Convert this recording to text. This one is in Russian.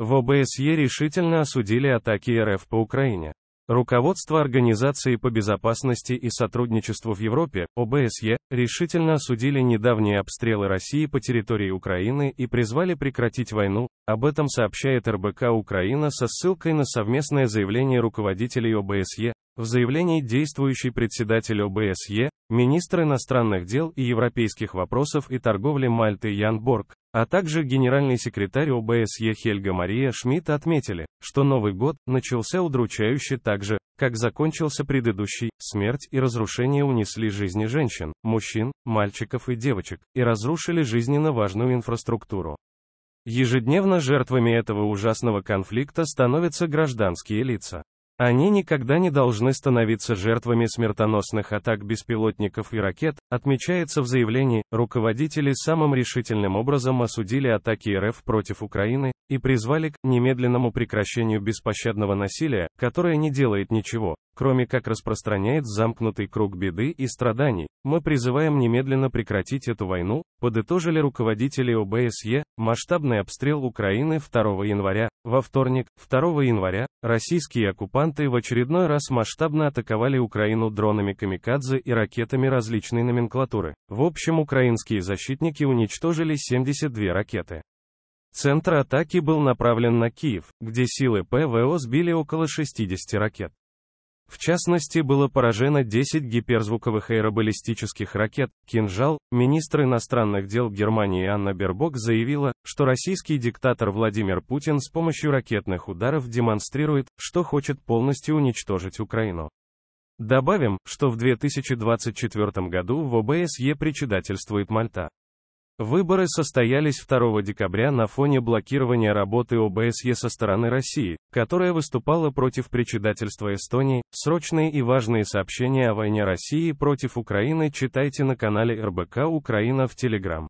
В ОБСЕ решительно осудили атаки РФ по Украине. Руководство Организации по безопасности и сотрудничеству в Европе, ОБСЕ, решительно осудили недавние обстрелы России по территории Украины и призвали прекратить войну, об этом сообщает РБК Украина со ссылкой на совместное заявление руководителей ОБСЕ, в заявлении действующий председатель ОБСЕ, министр иностранных дел и европейских вопросов и торговли Мальты Ян Борг, а также генеральный секретарь ОБСЕ Хельга Мария Шмидт отметили, что Новый год начался удручающе так же, как закончился предыдущий, смерть и разрушение унесли жизни женщин, мужчин, мальчиков и девочек, и разрушили жизненно важную инфраструктуру. Ежедневно жертвами этого ужасного конфликта становятся гражданские лица. Они никогда не должны становиться жертвами смертоносных атак беспилотников и ракет, отмечается в заявлении, руководители самым решительным образом осудили атаки РФ против Украины и призвали к немедленному прекращению беспощадного насилия, которое не делает ничего, кроме как распространяет замкнутый круг беды и страданий. Мы призываем немедленно прекратить эту войну, подытожили руководители ОБСЕ, масштабный обстрел Украины 2 января, во вторник, 2 января, Российские оккупанты в очередной раз масштабно атаковали Украину дронами «Камикадзе» и ракетами различной номенклатуры. В общем, украинские защитники уничтожили 72 ракеты. Центр атаки был направлен на Киев, где силы ПВО сбили около 60 ракет. В частности, было поражено 10 гиперзвуковых аэробаллистических ракет «Кинжал». Министр иностранных дел Германии Анна Бербок заявила, что российский диктатор Владимир Путин с помощью ракетных ударов демонстрирует, что хочет полностью уничтожить Украину. Добавим, что в 2024 году в ОБСЕ председательствует Мальта. Выборы состоялись 2 декабря на фоне блокирования работы ОБСЕ со стороны России, которая выступала против председательства Эстонии. Срочные и важные сообщения о войне России против Украины читайте на канале РБК Украина в Телеграм.